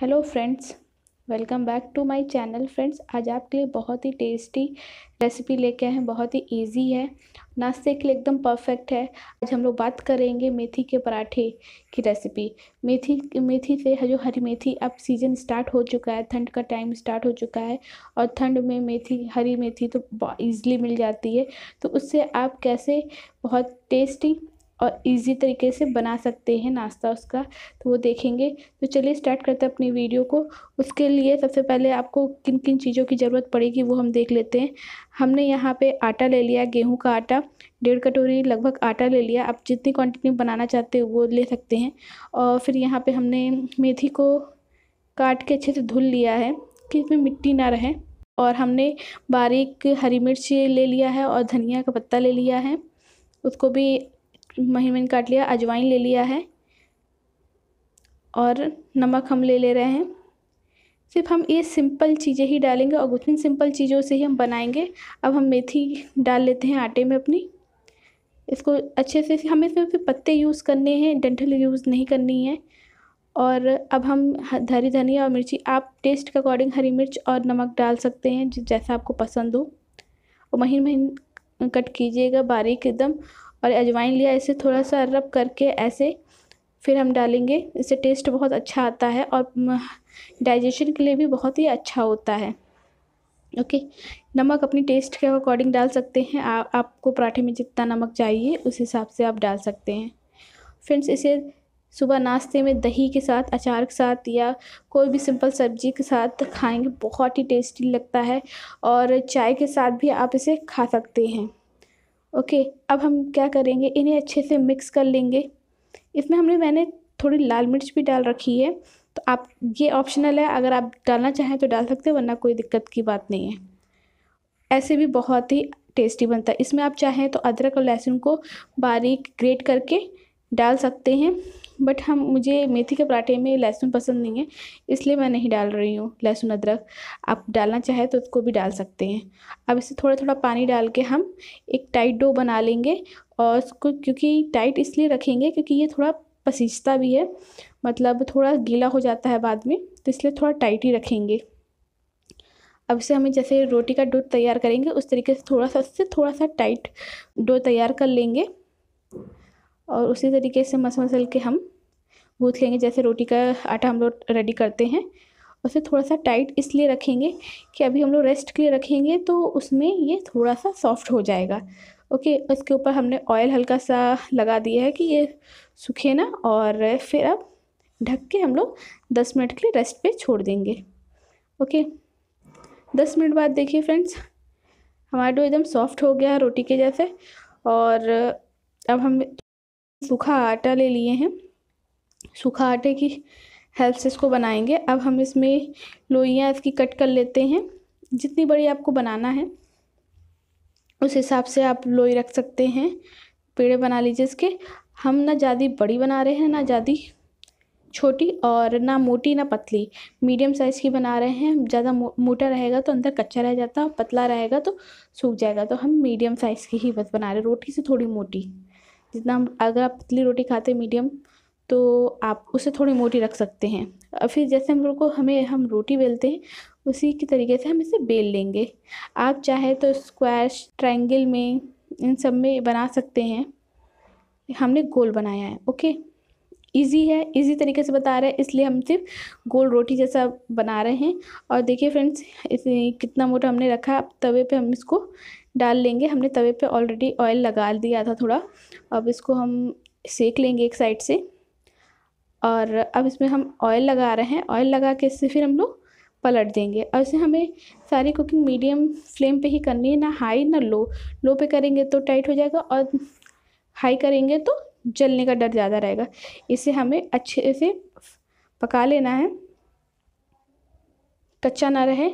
hello friends welcome back to my channel friends आज आपके लिए बहुत ही टेस्टी रेसिपी लेके आए हैं बहुत ही इजी है नाश्ते के लिए एकदम परफेक्ट है आज हम लोग बात करेंगे मेथी के पराठे की रेसिपी मेथी मेथी से जो हरी मेथी अब सीज़न स्टार्ट हो चुका है ठंड का टाइम स्टार्ट हो चुका है और ठंड में मेथी हरी मेथी तो ईज़िली मिल जाती है तो उससे आप कैसे बहुत टेस्टी और इजी तरीके से बना सकते हैं नाश्ता उसका तो वो देखेंगे तो चलिए स्टार्ट करते हैं अपनी वीडियो को उसके लिए सबसे पहले आपको किन किन चीज़ों की ज़रूरत पड़ेगी वो हम देख लेते हैं हमने यहाँ पे आटा ले लिया गेहूं का आटा डेढ़ कटोरी लगभग आटा ले लिया आप जितनी क्वांटिटी में बनाना चाहते हो वो ले सकते हैं और फिर यहाँ पर हमने मेथी को काट के अच्छे से धुल लिया है कि इसमें मिट्टी ना रहे और हमने बारीक हरी मिर्च ले लिया है और धनिया का पत्ता ले लिया है उसको भी महीन महीन काट लिया अजवाइन ले लिया है और नमक हम ले ले रहे हैं सिर्फ हम ये सिंपल चीज़ें ही डालेंगे और उतनी सिंपल चीज़ों से ही हम बनाएंगे अब हम मेथी डाल लेते हैं आटे में अपनी इसको अच्छे से हमें इसमें फिर पत्ते यूज़ करने हैं डंठल यूज़ नहीं करनी है और अब हम हरी धनिया और मिर्ची आप टेस्ट के अकॉर्डिंग हरी मिर्च और नमक डाल सकते हैं जैसा आपको पसंद हो और महीन महीन कट कीजिएगा बारीक एकदम और अजवाइन लिया इसे थोड़ा सा रब करके ऐसे फिर हम डालेंगे इससे टेस्ट बहुत अच्छा आता है और डाइजेशन के लिए भी बहुत ही अच्छा होता है ओके नमक अपनी टेस्ट के अकॉर्डिंग डाल सकते हैं आ, आपको पराठे में जितना नमक चाहिए उस हिसाब से आप डाल सकते हैं फ्रेंड्स इसे सुबह नाश्ते में दही के साथ अचार के साथ या कोई भी सिंपल सब्जी के साथ खाएंगे बहुत ही टेस्टी लगता है और चाय के साथ भी आप इसे खा सकते हैं ओके अब हम क्या करेंगे इन्हें अच्छे से मिक्स कर लेंगे इसमें हमने मैंने थोड़ी लाल मिर्च भी डाल रखी है तो आप ये ऑप्शनल है अगर आप डालना चाहें तो डाल सकते हैं वरना कोई दिक्कत की बात नहीं है ऐसे भी बहुत ही टेस्टी बनता है इसमें आप चाहें तो अदरक और लहसुन को बारीक ग्रेट करके डाल सकते हैं बट हम मुझे मेथी के पराठे में लहसुन पसंद नहीं है इसलिए मैं नहीं डाल रही हूँ लहसुन अदरक आप डालना चाहे तो उसको भी डाल सकते हैं अब इसे थोड़ा थोड़ा पानी डाल के हम एक टाइट डो बना लेंगे और उसको क्योंकि टाइट इसलिए रखेंगे क्योंकि ये थोड़ा पसीजता भी है मतलब थोड़ा गीला हो जाता है बाद में तो इसलिए थोड़ा टाइट ही रखेंगे अब इसे हमें जैसे रोटी का डो तैयार करेंगे उस तरीके से थोड़ा सा उससे थोड़ा सा टाइट डो तैयार कर लेंगे और उसी तरीके से मस मसल के हम गूँथ लेंगे जैसे रोटी का आटा हम लोग रेडी करते हैं उसे थोड़ा सा टाइट इसलिए रखेंगे कि अभी हम लोग रेस्ट के लिए रखेंगे तो उसमें ये थोड़ा सा सॉफ्ट हो जाएगा ओके उसके ऊपर हमने ऑयल हल्का सा लगा दिया है कि ये सूखे ना और फिर अब ढक के हम लोग दस मिनट के लिए रेस्ट पे छोड़ देंगे ओके दस मिनट बाद देखिए फ्रेंड्स हमारा डो एकदम सॉफ्ट हो गया रोटी के जैसे और अब हम सूखा आटा ले लिए हैं सूखा आटे की हेल्प से इसको बनाएंगे अब हम इसमें लोइयाँ इसकी कट कर लेते हैं जितनी बड़ी आपको बनाना है उस हिसाब से आप लोई रख सकते हैं पेड़े बना लीजिए इसके हम ना ज़्यादा बड़ी बना रहे हैं ना ज़्यादा छोटी और ना मोटी ना पतली मीडियम साइज़ की बना रहे हैं ज़्यादा मो, मोटा रहेगा तो अंदर कच्चा रह जाता है पतला रहेगा तो सूख जाएगा तो हम मीडियम साइज़ की ही बस बना रहे रोटी से थोड़ी मोटी जितना अगर आप पतली रोटी खाते मीडियम तो आप उसे थोड़ी मोटी रख सकते हैं और फिर जैसे हम लोग को हमें हम रोटी बेलते हैं उसी के तरीके से हम इसे बेल लेंगे आप चाहे तो स्क्वायर ट्रायंगल में इन सब में बना सकते हैं हमने गोल बनाया है ओके इजी है इजी तरीके से बता रहे हैं इसलिए हम सिर्फ गोल रोटी जैसा बना रहे हैं और देखिए फ्रेंड्स इसे कितना मोटा हमने रखा तवे पे हम इसको डाल लेंगे हमने तवे पे ऑलरेडी ऑयल लगा दिया था थोड़ा अब इसको हम सेक लेंगे एक साइड से और अब इसमें हम ऑयल लगा रहे हैं ऑयल लगा के इससे फिर हम लोग पलट देंगे और इसे हमें सारी कुकिंग मीडियम फ्लेम पे ही करनी है ना हाई ना लो लो पे करेंगे तो टाइट हो जाएगा और हाई करेंगे तो जलने का डर ज़्यादा रहेगा इसे हमें अच्छे से पका लेना है कच्चा ना रहे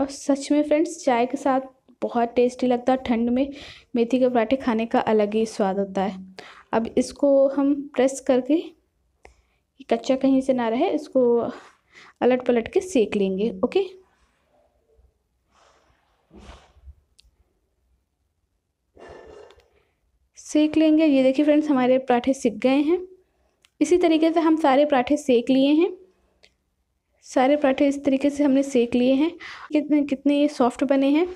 और सच में फ्रेंड्स चाय के साथ बहुत टेस्टी लगता है ठंड में मेथी के पराठे खाने का अलग ही स्वाद होता है अब इसको हम प्रेस करके कच्चा कहीं से ना रहे इसको अलट पलट के सेक लेंगे ओके सेक लेंगे ये देखिए फ्रेंड्स हमारे पराठे सिक गए हैं इसी तरीके से हम सारे पराठे सेक लिए हैं सारे पराठे इस तरीके से हमने सेक लिए हैं कितने कितने ये सॉफ्ट बने हैं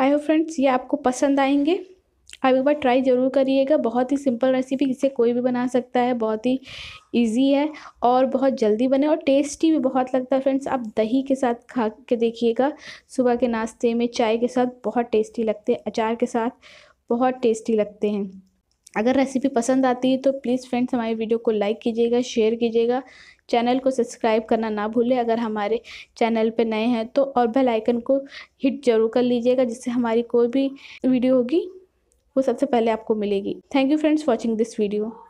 आई होप फ्रेंड्स ये आपको पसंद आएंगे आप एक बार ट्राई ज़रूर करिएगा बहुत ही सिंपल रेसिपी इसे कोई भी बना सकता है बहुत ही इजी है और बहुत जल्दी बने और टेस्टी भी बहुत लगता है फ्रेंड्स आप दही के साथ खा के देखिएगा सुबह के नाश्ते में चाय के साथ बहुत टेस्टी लगते हैं अचार के साथ बहुत टेस्टी लगते हैं अगर रेसिपी पसंद आती है तो प्लीज़ फ्रेंड्स हमारी वीडियो को लाइक कीजिएगा शेयर कीजिएगा चैनल को सब्सक्राइब करना ना भूलें अगर हमारे चैनल पर नए हैं तो और बेल आइकन को हिट जरूर कर लीजिएगा जिससे हमारी कोई भी वीडियो होगी वो सबसे पहले आपको मिलेगी thank you friends watching this video